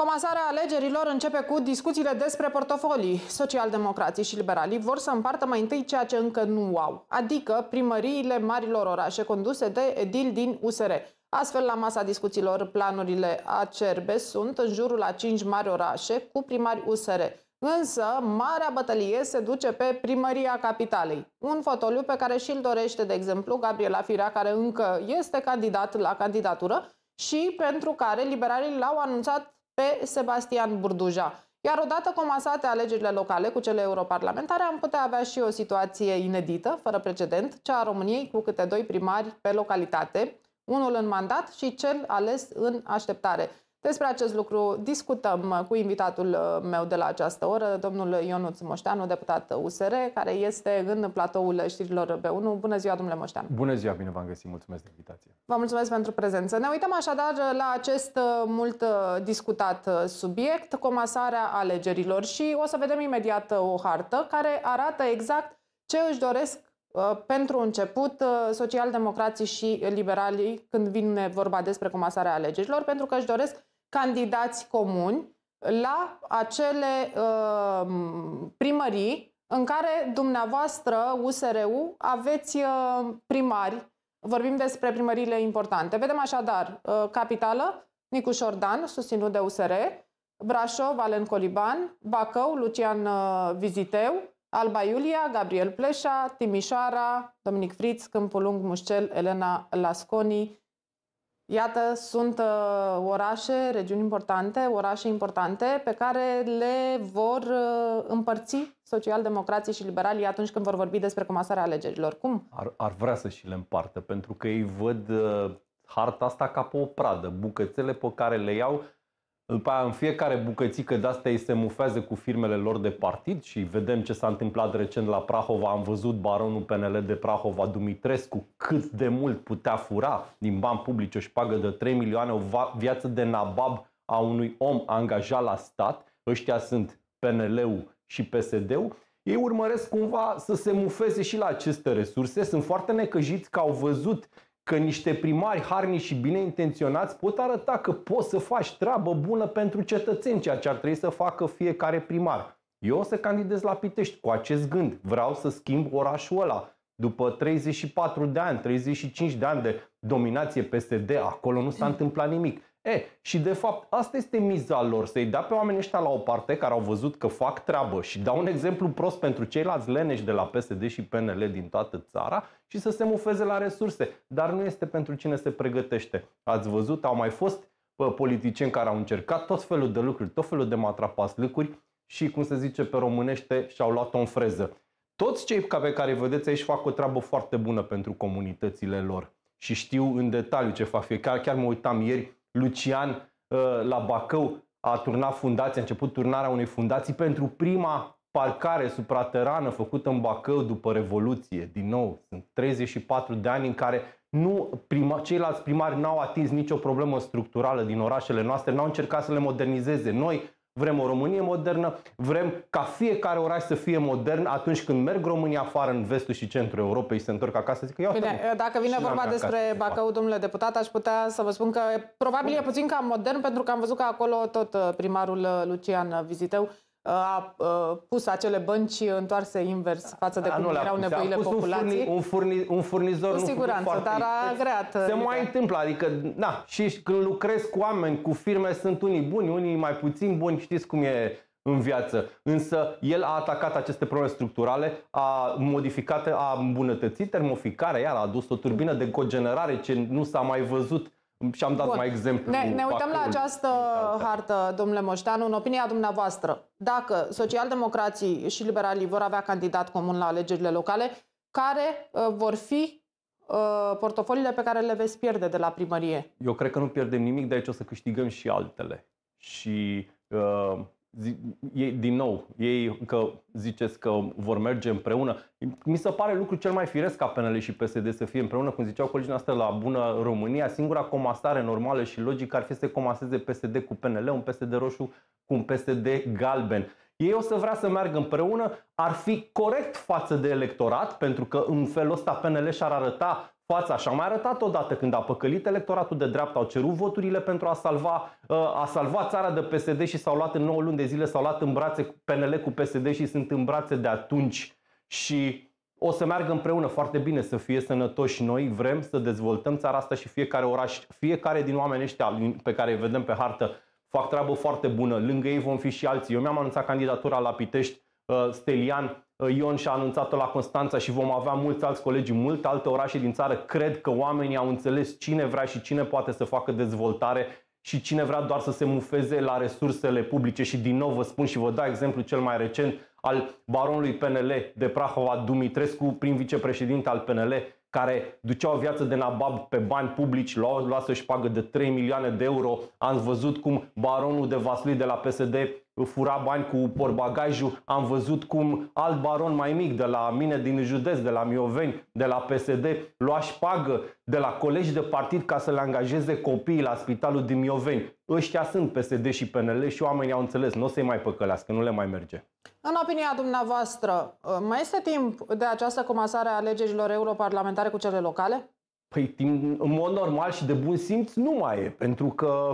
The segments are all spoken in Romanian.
Comasarea alegerilor începe cu discuțiile despre portofolii. Socialdemocrații și liberalii vor să împartă mai întâi ceea ce încă nu au, adică primăriile marilor orașe conduse de edil din USR. Astfel, la masa discuțiilor, planurile acerbe sunt în jurul a cinci mari orașe cu primari USR. Însă, marea bătălie se duce pe primăria capitalei. Un fotoliu pe care și-l dorește, de exemplu, Gabriela Firea, care încă este candidat la candidatură și pentru care liberalii l-au anunțat pe Sebastian Burduja. Iar odată comasate alegerile locale cu cele europarlamentare, am putea avea și o situație inedită, fără precedent, cea a României cu câte doi primari pe localitate, unul în mandat și cel ales în așteptare. Despre acest lucru discutăm cu invitatul uh, meu de la această oră, domnul Ionuț Moșteanu, deputat USR, care este în platoul știrilor B1. Bună ziua, domnule Moșteanu! Bună ziua, bine v-am găsit, mulțumesc de invitație! Vă mulțumesc pentru prezență. Ne uităm așadar uh, la acest uh, mult discutat subiect, comasarea alegerilor și o să vedem imediat o hartă care arată exact ce își doresc pentru început, socialdemocrații și liberalii, când vine vorba despre comasarea alegerilor, pentru că își doresc candidați comuni la acele uh, primării în care dumneavoastră, USRU, aveți uh, primari. Vorbim despre primările importante. Vedem așadar, uh, capitală, Nicu Șordan, susținut de USR, Brașov, Alen Coliban, Bacău, Lucian uh, Viziteu, Alba Iulia, Gabriel Pleșa, Timișoara, Dominic Friț, Câmpul Lung, Mușcel, Elena Lasconi, Iată, sunt uh, orașe, regiuni importante, orașe importante pe care le vor uh, împărți socialdemocrații și liberalii atunci când vor vorbi despre comasarea alegerilor. Cum? Ar, ar vrea să și le împartă, pentru că ei văd uh, harta asta ca pe o pradă, bucățele pe care le iau după aia, în fiecare bucățică de asta ei se mufează cu firmele lor de partid și vedem ce s-a întâmplat recent la Prahova. Am văzut baronul PNL de Prahova, Dumitrescu, cât de mult putea fura din bani publici o șpagă de 3 milioane, o viață de nabab a unui om angajat la stat. Ăștia sunt PNL-ul și PSD-ul. Ei urmăresc cumva să se mufeze și la aceste resurse. Sunt foarte necăjiți că au văzut că niște primari harni și bine intenționați pot arăta că poți să faci treabă bună pentru cetățeni, ceea ce ar trebui să facă fiecare primar. Eu o să candidez la Pitești cu acest gând. Vreau să schimb orașul ăla. După 34 de ani, 35 de ani de dominație PSD, acolo nu s-a mm. întâmplat nimic. E, și de fapt asta este miza lor, să-i dea pe oamenii ăștia la o parte care au văzut că fac treabă și dau un exemplu prost pentru ceilalți leneși de la PSD și PNL din toată țara și să se mufeze la resurse. Dar nu este pentru cine se pregătește. Ați văzut, au mai fost politicieni care au încercat tot felul de lucruri, tot felul de lucruri și, cum se zice pe românește, și-au luat-o în freză. Toți cei pe care îi vedeți aici fac o treabă foarte bună pentru comunitățile lor și știu în detaliu ce fac fiecare. Chiar mă uitam ieri Lucian uh, la Bacău a turnat fundația, a început turnarea unei fundații pentru prima parcare supraterană făcută în Bacău după Revoluție. Din nou, sunt 34 de ani în care nu prima, ceilalți primari n-au atins nicio problemă structurală din orașele noastre, n-au încercat să le modernizeze. Noi, Vrem o Românie modernă, vrem ca fiecare oraș să fie modern atunci când merg România afară în vestul și centrul Europei și se întorc acasă, zic că Bine, dacă vine vorba despre acasă, Bacău, domnule deputat, aș putea să vă spun că probabil Bine. e puțin cam modern pentru că am văzut că acolo tot uh, primarul uh, Lucian uh, Viziteu a pus acele bănci întoarse invers față de a, cum nu, erau nevoile pus populației. Un, furni, un, furnizor cu nu siguranță, foarte dar a agreat. Se adică- mai întâmplă, adică, da, și când lucrezi cu oameni, cu firme, sunt unii buni, unii mai puțin buni, știți cum e în viață. Însă el a atacat aceste probleme structurale, a modificat, a îmbunătățit termoficarea, iar a adus o turbină de cogenerare ce nu s-a mai văzut și am dat Bun. mai exemplu. Ne, ne uităm la această hartă, domnule Moșteanu, în opinia dumneavoastră. Dacă socialdemocrații și liberalii vor avea candidat comun la alegerile locale, care uh, vor fi uh, portofoliile pe care le veți pierde de la primărie? Eu cred că nu pierdem nimic, de aici o să câștigăm și altele. Și uh, ei, din nou, ei că ziceți că vor merge împreună. Mi se pare lucru cel mai firesc ca PNL și PSD să fie împreună, cum ziceau colegii noastre la Bună România. Singura comasare normală și logică ar fi să comaseze PSD cu PNL, un PSD roșu cu un PSD galben. Ei o să vrea să meargă împreună, ar fi corect față de electorat, pentru că în felul ăsta PNL și-ar arăta fața și am mai arătat odată când a păcălit electoratul de dreapta, au cerut voturile pentru a salva, uh, a salva țara de PSD și s-au luat în 9 luni de zile, s-au luat în brațe PNL cu PSD și sunt în brațe de atunci și o să meargă împreună foarte bine să fie sănătoși noi, vrem să dezvoltăm țara asta și fiecare oraș, fiecare din oamenii ăștia pe care îi vedem pe hartă fac treabă foarte bună, lângă ei vom fi și alții. Eu mi-am anunțat candidatura la Pitești, uh, Stelian Uh, Ion și-a anunțat-o la Constanța și vom avea mulți alți colegi în multe alte orașe din țară. Cred că oamenii au înțeles cine vrea și cine poate să facă dezvoltare și cine vrea doar să se mufeze la resursele publice. Și din nou vă spun și vă dau exemplu cel mai recent al baronului PNL de Prahova, Dumitrescu, prim vicepreședinte al PNL, care ducea o viață de nabab pe bani publici, luase și pagă de 3 milioane de euro. Am văzut cum baronul de Vaslui de la PSD fura bani cu porbagajul, am văzut cum alt baron mai mic de la mine din județ, de la Mioveni, de la PSD, lua șpagă de la colegi de partid ca să le angajeze copiii la spitalul din Mioveni. Ăștia sunt PSD și PNL și oamenii au înțeles, nu o să-i mai păcălească, nu le mai merge. În opinia dumneavoastră, mai este timp de această comasare a alegerilor europarlamentare cu cele locale? Păi, timp, în mod normal și de bun simț, nu mai e, pentru că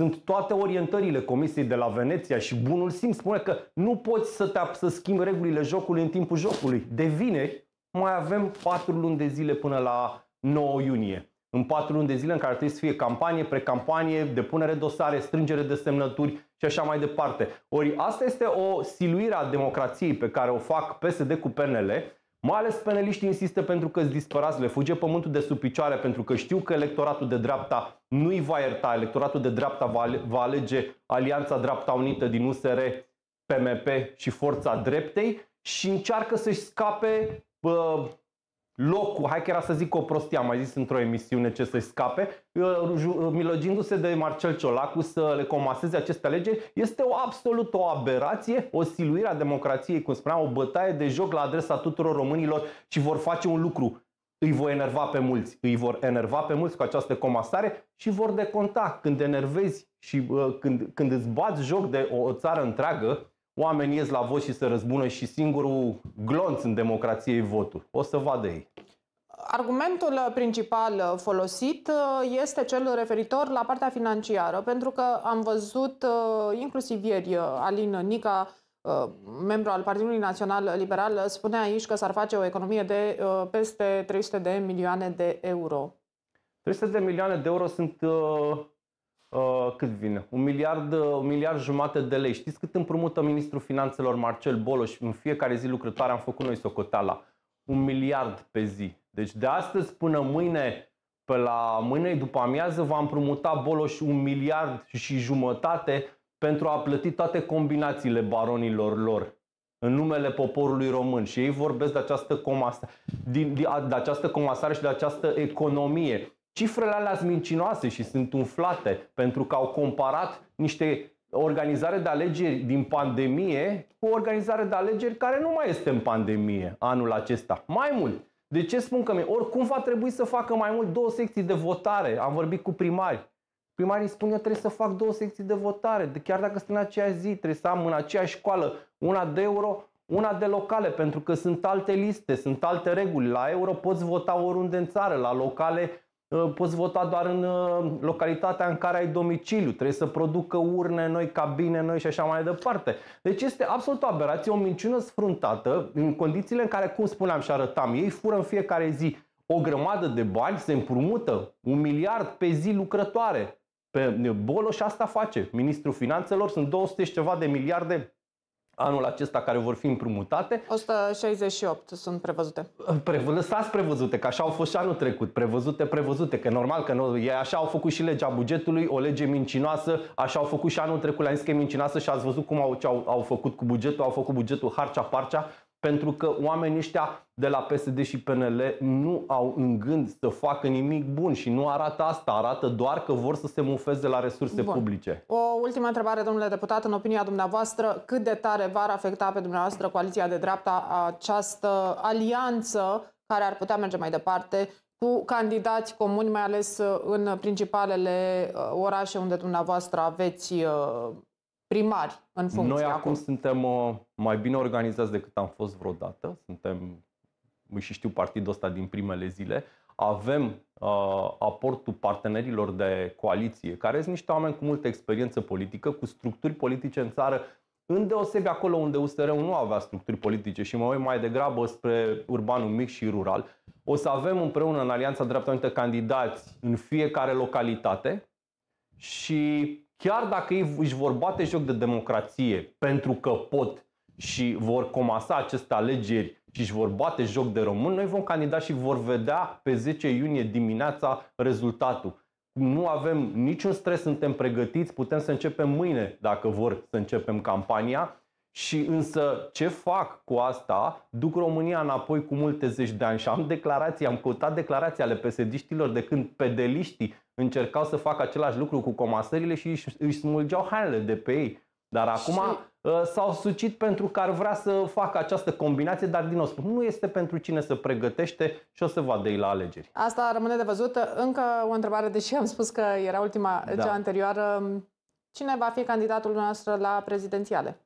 sunt toate orientările Comisiei de la Veneția și bunul simț spune că nu poți să, te, să schimbi regulile jocului în timpul jocului. De vineri mai avem 4 luni de zile până la 9 iunie. În 4 luni de zile în care trebuie să fie campanie, precampanie, depunere dosare, strângere de semnături și așa mai departe. Ori asta este o siluire a democrației pe care o fac PSD cu PNL mai ales peneliștii insistă pentru că îți dispărați, le fuge pământul de sub picioare pentru că știu că electoratul de dreapta nu-i va ierta, electoratul de dreapta va alege Alianța Dreapta Unită din USR, PMP și Forța Dreptei și încearcă să-și scape locul, hai că era să zic o prostie, am mai zis într-o emisiune ce să-i scape, milogindu-se de Marcel Ciolacu să le comaseze aceste alegeri, este o absolut o aberație, o siluire a democrației, cum spuneam, o bătaie de joc la adresa tuturor românilor și vor face un lucru. Îi vor enerva pe mulți, îi vor enerva pe mulți cu această comasare și vor deconta. Când enervezi și uh, când, când îți bați joc de o, o țară întreagă, oamenii ies la vot și se răzbună și singurul glonț în democrație e votul. O să vadă ei. Argumentul principal folosit uh, este cel referitor la partea financiară, pentru că am văzut uh, inclusiv ieri uh, Alin Nica, membru al Partidului Național Liberal, spune aici că s-ar face o economie de peste 300 de milioane de euro. 300 de milioane de euro sunt Uh, cât vine? Un miliard, uh, un miliard jumate de lei. Știți cât împrumută ministrul finanțelor Marcel Boloș? În fiecare zi lucrătoare am făcut noi socoteala. Un miliard pe zi. Deci de astăzi până mâine, pe la mâine după amiază, va împrumuta Boloș un miliard și jumătate pentru a plăti toate combinațiile baronilor lor în numele poporului român și ei vorbesc de această, comasare, din, de, de această comasare și de această economie Cifrele alea sunt mincinoase și sunt umflate pentru că au comparat niște organizare de alegeri din pandemie cu o organizare de alegeri care nu mai este în pandemie anul acesta. Mai mult, de ce spun că mie? oricum va trebui să facă mai mult două secții de votare. Am vorbit cu primari. Primarii spun eu trebuie să fac două secții de votare. De chiar dacă sunt în aceeași zi, trebuie să am în aceeași școală una de euro, una de locale, pentru că sunt alte liste, sunt alte reguli. La euro poți vota oriunde în țară, la locale Ă, poți vota doar în ă, localitatea în care ai domiciliu, trebuie să producă urne noi, cabine noi și așa mai departe. Deci este absolut o aberație, o minciună sfruntată, în condițiile în care, cum spuneam și arătam, ei fură în fiecare zi o grămadă de bani, se împrumută un miliard pe zi lucrătoare pe bolo și asta face. Ministrul Finanțelor sunt 200 și ceva de miliarde anul acesta care vor fi împrumutate. 168 sunt prevăzute. Prev- lăsați prevăzute, că așa au fost și anul trecut. Prevăzute, prevăzute, că normal că nu, e, așa au făcut și legea bugetului, o lege mincinoasă, așa au făcut și anul trecut, la zis că e mincinoasă și ați văzut cum au, ce au, au făcut cu bugetul, au făcut bugetul harcea-parcea, pentru că oamenii ăștia de la PSD și PNL nu au în gând să facă nimic bun și nu arată asta, arată doar că vor să se mufeze la resurse bun. publice. O ultimă întrebare, domnule deputat, în opinia dumneavoastră, cât de tare va afecta pe dumneavoastră coaliția de dreapta această alianță care ar putea merge mai departe cu candidați comuni, mai ales în principalele uh, orașe unde dumneavoastră aveți uh, primari în funcție. Noi acum, acum suntem uh, mai bine organizați decât am fost vreodată. Suntem, și știu partidul ăsta din primele zile, avem uh, aportul partenerilor de coaliție, care sunt niște oameni cu multă experiență politică, cu structuri politice în țară, deosebi acolo unde usr nu avea structuri politice și mă uit mai degrabă spre urbanul mic și rural. O să avem împreună în Alianța Dreapta candidați în fiecare localitate și chiar dacă ei își vor bate joc de democrație pentru că pot și vor comasa aceste alegeri și își vor bate joc de român, noi vom candida și vor vedea pe 10 iunie dimineața rezultatul. Nu avem niciun stres, suntem pregătiți, putem să începem mâine dacă vor să începem campania. Și însă ce fac cu asta? Duc România înapoi cu multe zeci de ani și am declarații, am căutat declarații ale psd de când pedeliștii încercau să facă același lucru cu comasările și își, își smulgeau hainele de pe ei. Dar acum și... Uh, s-au sucit pentru că ar vrea să facă această combinație, dar din nou spun, nu este pentru cine să pregătește și o să vadă ei la alegeri. Asta rămâne de văzut. Încă o întrebare, deși am spus că era ultima, da. cea anterioară. Cine va fi candidatul nostru la prezidențiale?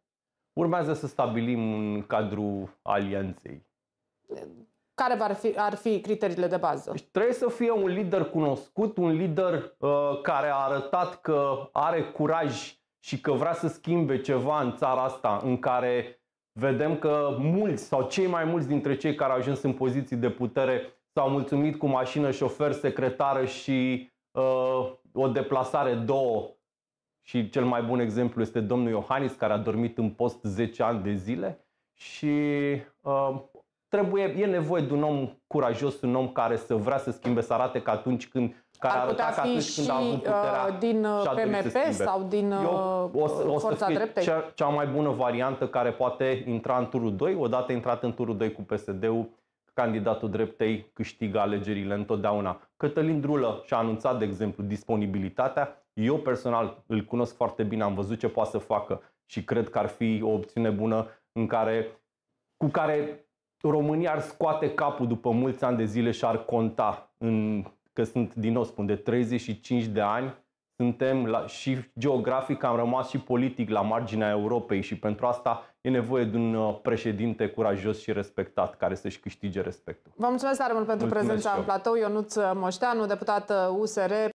Urmează să stabilim un cadru alianței care ar fi, ar fi criteriile de bază? Deci trebuie să fie un lider cunoscut, un lider uh, care a arătat că are curaj și că vrea să schimbe ceva în țara asta, în care vedem că mulți sau cei mai mulți dintre cei care au ajuns în poziții de putere s-au mulțumit cu mașină, șofer, secretară și uh, o deplasare două. Și cel mai bun exemplu este domnul Iohannis, care a dormit în post 10 ani de zile și uh, trebuie, e nevoie de un om curajos, un om care să vrea să schimbe, să arate că atunci când care ar putea fi atunci și când a avut uh, puterea din PMP uh, sau din Eu, uh, o să, o forța să fie dreptei. Cea, cea mai bună variantă care poate intra în turul 2, odată intrat în turul 2 cu PSD-ul, candidatul dreptei câștigă alegerile întotdeauna. Cătălin Drulă și-a anunțat, de exemplu, disponibilitatea. Eu personal îl cunosc foarte bine, am văzut ce poate să facă și cred că ar fi o opțiune bună în care, cu care România ar scoate capul după mulți ani de zile și ar conta în, că sunt, din nou spun, de 35 de ani suntem la, și geografic am rămas și politic la marginea Europei și pentru asta e nevoie de un uh, președinte curajos și respectat care să-și câștige respectul. Vă mulțumesc tare mult pentru mulțumesc prezența în platou. Ionuț Moșteanu, deputat USR. Uh,